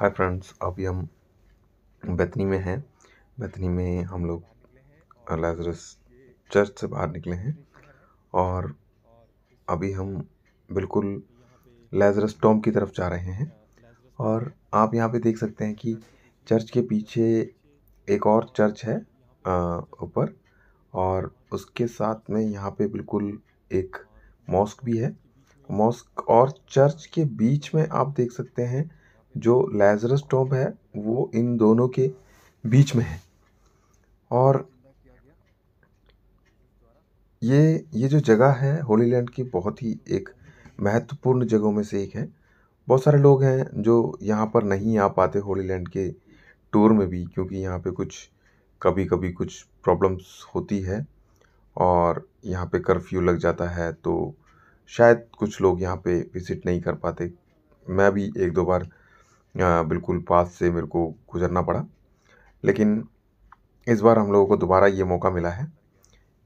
hi friends अभी हम बेतनी में हैं बेतनी में हम लोग लाजरस चर्च से बाहर निकले हैं और अभी हम बिल्कुल लाजरस टॉम की तरफ जा रहे हैं और आप यहाँ पे देख सकते हैं कि चर्च के पीछे एक और चर्च है ऊपर और उसके साथ में यहाँ पे बिल्कुल एक मॉस्क भी है मॉस्क और चर्च के बीच में आप देख सकते हैं जो लैजरस टॉप है वो इन दोनों के बीच में है और ये ये जो जगह है होली लैंड की बहुत ही एक महत्वपूर्ण जगहों में से एक है बहुत सारे लोग हैं जो यहाँ पर नहीं आ पाते होली लैंड के टूर में भी क्योंकि यहाँ पे कुछ कभी कभी कुछ प्रॉब्लम्स होती है और यहाँ पे कर्फ्यू लग जाता है तो शायद कुछ लोग यहाँ पे विज़िट नहीं कर पाते मैं भी एक दो बार बिल्कुल पास से मेरे को गुज़रना पड़ा लेकिन इस बार हम लोगों को दोबारा ये मौका मिला है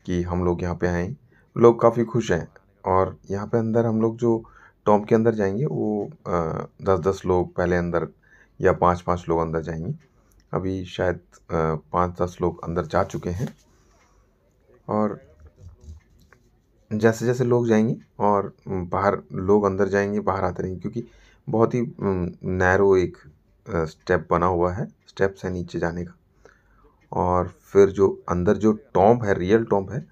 कि हम लोग यहाँ पे आएँ लोग काफ़ी खुश हैं और यहाँ पे अंदर हम लोग जो टॉम्प के अंदर जाएंगे वो दस दस लोग पहले अंदर या पाँच पाँच लोग अंदर जाएंगे अभी शायद पाँच दस लोग अंदर जा चुके हैं और जैसे जैसे लोग जाएंगे और बाहर लोग अंदर जाएंगे बाहर आते रहेंगे क्योंकि बहुत ही नैरो एक स्टेप बना हुआ है स्टेप्स है नीचे जाने का और फिर जो अंदर जो टॉम्प है रियल टॉम्प है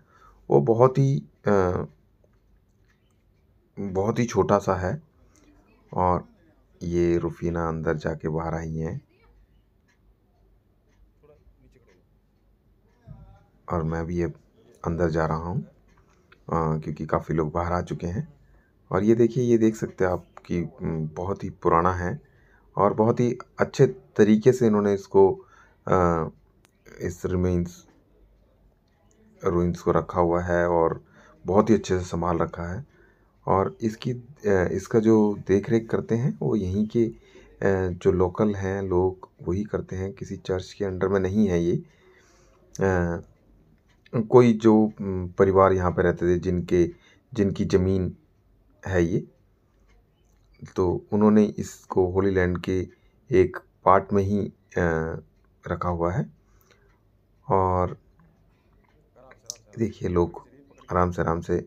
वो बहुत ही आ, बहुत ही छोटा सा है और ये रुफीना अंदर जाके बाहर आई है और मैं भी ये अंदर जा रहा हूँ क्योंकि काफ़ी लोग बाहर आ चुके हैं और ये देखिए ये देख सकते हैं आप कि बहुत ही पुराना है और बहुत ही अच्छे तरीके से इन्होंने इसको आ, इस रिमेन्स रूइंस को रखा हुआ है और बहुत ही अच्छे से संभाल रखा है और इसकी इसका जो देख रेख करते हैं वो यहीं के जो लोकल हैं लोग वही करते हैं किसी चर्च के अंडर में नहीं है ये आ, कोई जो परिवार यहाँ पर रहते थे जिनके जिनकी ज़मीन है ये तो उन्होंने इसको होली लैंड के एक पार्ट में ही रखा हुआ है और देखिए लोग आराम से आराम से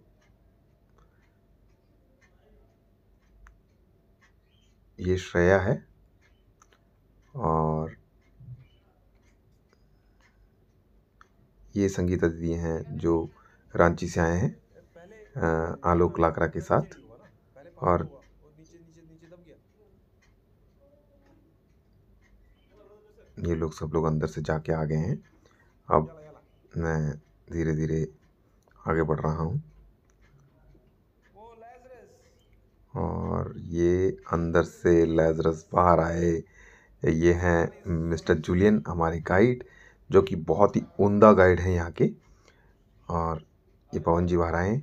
ये श्रेया है और ये संगीता दीदी हैं जो रांची से आए हैं आलोक लाकरा के साथ और ये लोग सब लोग अंदर से जाके आ गए हैं अब मैं धीरे धीरे आगे बढ़ रहा हूँ और ये अंदर से लेजरस बाहर आए ये हैं मिस्टर जूलियन हमारे गाइड जो कि बहुत ही उमदा गाइड हैं यहाँ के और ये पवन जी बाहर आए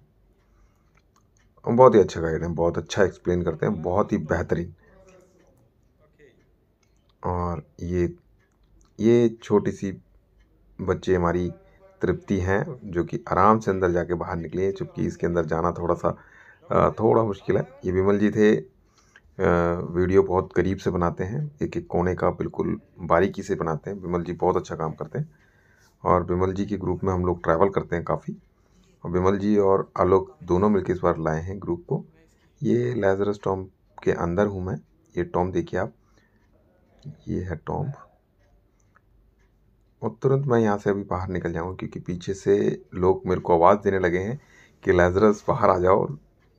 बहुत ही अच्छा गाइड है बहुत अच्छा एक्सप्लेन करते हैं बहुत ही बेहतरीन और ये ये छोटी सी बच्चे हमारी तृप्ति हैं जो कि आराम से अंदर जाके बाहर निकली हैं चूँकि इसके अंदर जाना थोड़ा सा थोड़ा मुश्किल है ये विमल जी थे वीडियो बहुत करीब से बनाते हैं एक एक कोने का बिल्कुल बारीकी से बनाते हैं विमल जी बहुत अच्छा काम करते हैं और विमल जी के ग्रुप में हम लोग ट्रैवल करते हैं काफ़ी और विमल जी और आलोक दोनों मिलकर इस बार लाए हैं ग्रुप को ये लेजरस टॉम के अंदर हूँ मैं ये टॉम देखिए आप ये है टॉम और तुरंत मैं यहाँ से अभी बाहर निकल जाऊँगा क्योंकि पीछे से लोग मेरे को आवाज़ देने लगे हैं कि लेजरस बाहर आ जाओ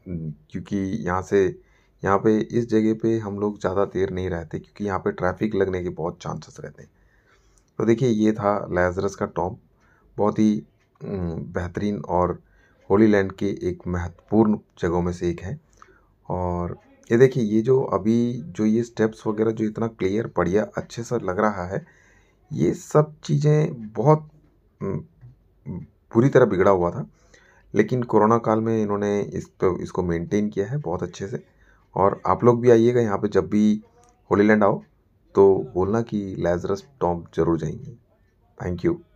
क्योंकि यहाँ से यहाँ पे इस जगह पे हम लोग ज़्यादा देर नहीं रहते क्योंकि यहाँ पे ट्रैफिक लगने के बहुत चांसेस रहते हैं तो देखिए ये था लेजरस का टॉम बहुत ही बेहतरीन और होली लैंड के एक महत्वपूर्ण जगहों में से एक है और ये देखिए ये जो अभी जो ये स्टेप्स वगैरह जो इतना क्लियर बढ़िया अच्छे से लग रहा है ये सब चीज़ें बहुत बुरी तरह बिगड़ा हुआ था लेकिन कोरोना काल में इन्होंने इस तो इसको मेंटेन किया है बहुत अच्छे से और आप लोग भी आइएगा यहाँ पे जब भी होली लैंड आओ तो बोलना कि लैजरस टॉम्प जरूर जाएंगे थैंक यू